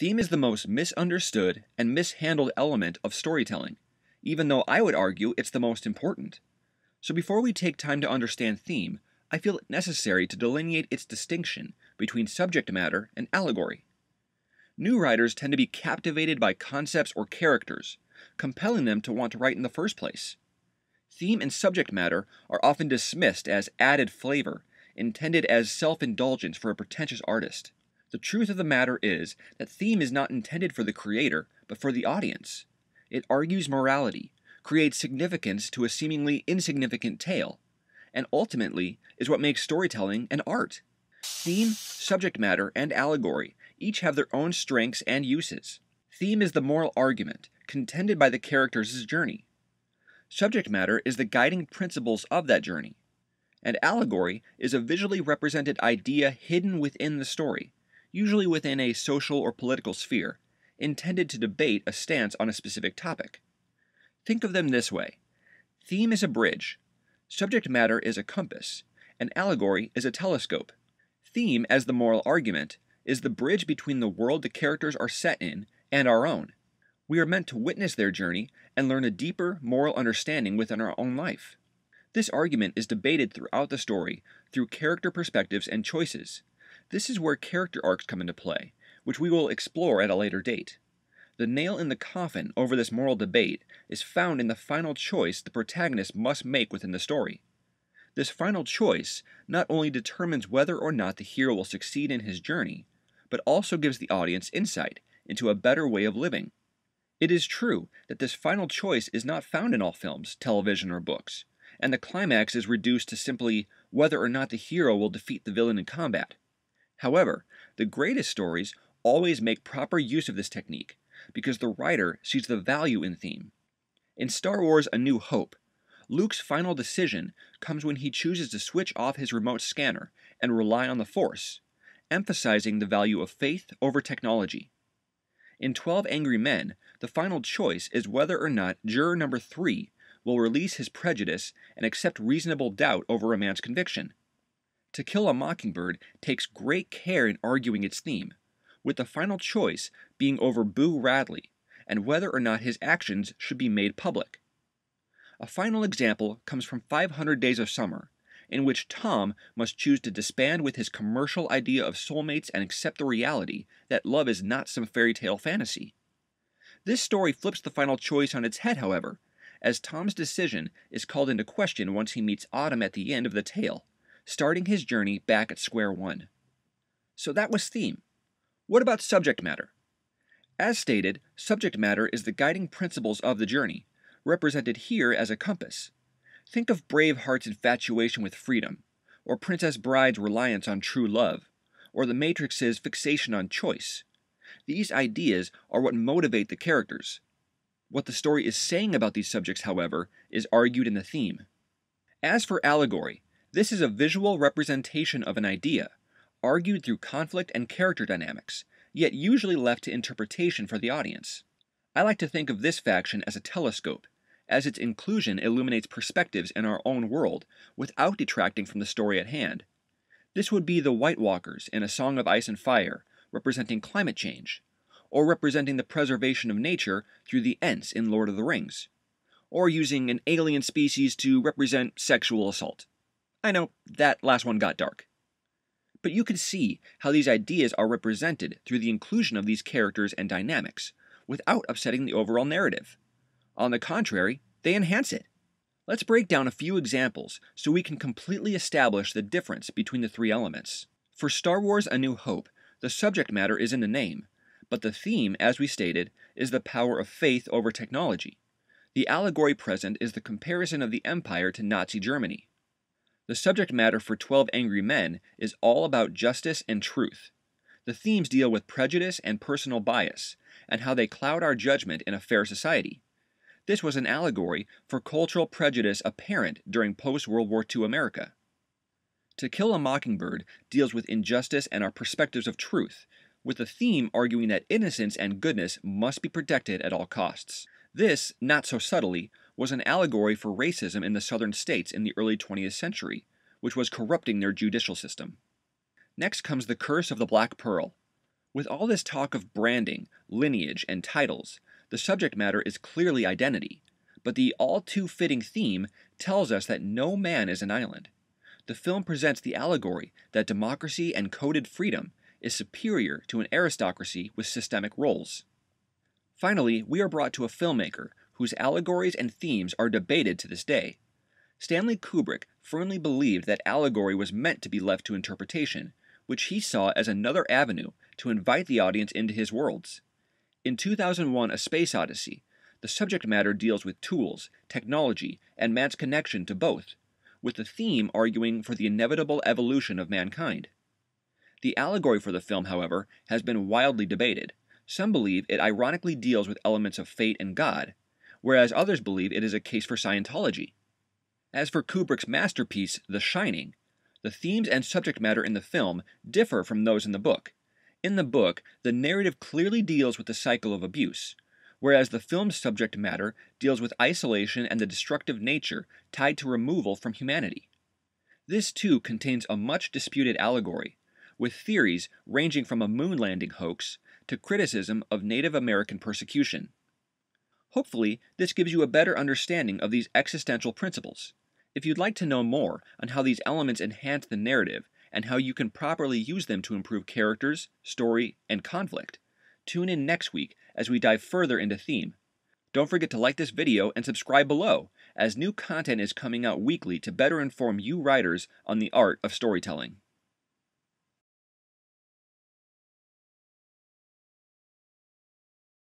Theme is the most misunderstood and mishandled element of storytelling, even though I would argue it's the most important. So before we take time to understand theme, I feel it necessary to delineate its distinction between subject matter and allegory. New writers tend to be captivated by concepts or characters, compelling them to want to write in the first place. Theme and subject matter are often dismissed as added flavor, intended as self indulgence for a pretentious artist. The truth of the matter is that theme is not intended for the creator, but for the audience. It argues morality, creates significance to a seemingly insignificant tale, and ultimately is what makes storytelling an art. Theme, subject matter, and allegory each have their own strengths and uses. Theme is the moral argument contended by the character's journey. Subject matter is the guiding principles of that journey. And allegory is a visually represented idea hidden within the story, usually within a social or political sphere, intended to debate a stance on a specific topic. Think of them this way theme is a bridge, subject matter is a compass, and allegory is a telescope. Theme, as the moral argument, is the bridge between the world the characters are set in and our own. We are meant to witness their journey and learn a deeper moral understanding within our own life. This argument is debated throughout the story through character perspectives and choices, this is where character arcs come into play, which we will explore at a later date. The nail in the coffin over this moral debate is found in the final choice the protagonist must make within the story. This final choice not only determines whether or not the hero will succeed in his journey, but also gives the audience insight into a better way of living. It is true that this final choice is not found in all films, television, or books, and the climax is reduced to simply whether or not the hero will defeat the villain in combat. However, the greatest stories always make proper use of this technique because the writer sees the value in theme. In Star Wars A New Hope, Luke's final decision comes when he chooses to switch off his remote scanner and rely on the Force, emphasizing the value of faith over technology. In 12 Angry Men, the final choice is whether or not juror number 3 will release his prejudice and accept reasonable doubt over a man's conviction, to Kill a Mockingbird takes great care in arguing its theme, with the final choice being over Boo Radley and whether or not his actions should be made public. A final example comes from 500 Days of Summer, in which Tom must choose to disband with his commercial idea of soulmates and accept the reality that love is not some fairy tale fantasy. This story flips the final choice on its head, however, as Tom's decision is called into question once he meets Autumn at the end of the tale starting his journey back at square one. So that was theme. What about subject matter? As stated, subject matter is the guiding principles of the journey, represented here as a compass. Think of Braveheart's infatuation with freedom, or Princess Bride's reliance on true love, or The Matrix's fixation on choice. These ideas are what motivate the characters. What the story is saying about these subjects, however, is argued in the theme. As for allegory, this is a visual representation of an idea, argued through conflict and character dynamics, yet usually left to interpretation for the audience. I like to think of this faction as a telescope, as its inclusion illuminates perspectives in our own world without detracting from the story at hand. This would be the White Walkers in A Song of Ice and Fire, representing climate change, or representing the preservation of nature through the Ents in Lord of the Rings, or using an alien species to represent sexual assault. I know, that last one got dark. But you can see how these ideas are represented through the inclusion of these characters and dynamics, without upsetting the overall narrative. On the contrary, they enhance it. Let's break down a few examples so we can completely establish the difference between the three elements. For Star Wars A New Hope, the subject matter is in the name, but the theme, as we stated, is the power of faith over technology. The allegory present is the comparison of the Empire to Nazi Germany. The subject matter for 12 Angry Men is all about justice and truth. The themes deal with prejudice and personal bias, and how they cloud our judgment in a fair society. This was an allegory for cultural prejudice apparent during post World War II America. To Kill a Mockingbird deals with injustice and our perspectives of truth, with the theme arguing that innocence and goodness must be protected at all costs. This, not so subtly, was an allegory for racism in the southern states in the early 20th century, which was corrupting their judicial system. Next comes the curse of the Black Pearl. With all this talk of branding, lineage, and titles, the subject matter is clearly identity, but the all too fitting theme tells us that no man is an island. The film presents the allegory that democracy and coded freedom is superior to an aristocracy with systemic roles. Finally, we are brought to a filmmaker whose allegories and themes are debated to this day. Stanley Kubrick firmly believed that allegory was meant to be left to interpretation, which he saw as another avenue to invite the audience into his worlds. In 2001 A Space Odyssey, the subject matter deals with tools, technology, and man's connection to both, with the theme arguing for the inevitable evolution of mankind. The allegory for the film, however, has been wildly debated. Some believe it ironically deals with elements of fate and God, whereas others believe it is a case for Scientology. As for Kubrick's masterpiece, The Shining, the themes and subject matter in the film differ from those in the book. In the book, the narrative clearly deals with the cycle of abuse, whereas the film's subject matter deals with isolation and the destructive nature tied to removal from humanity. This too contains a much disputed allegory, with theories ranging from a moon landing hoax to criticism of Native American persecution. Hopefully, this gives you a better understanding of these existential principles. If you'd like to know more on how these elements enhance the narrative and how you can properly use them to improve characters, story, and conflict, tune in next week as we dive further into theme. Don't forget to like this video and subscribe below, as new content is coming out weekly to better inform you writers on the art of storytelling.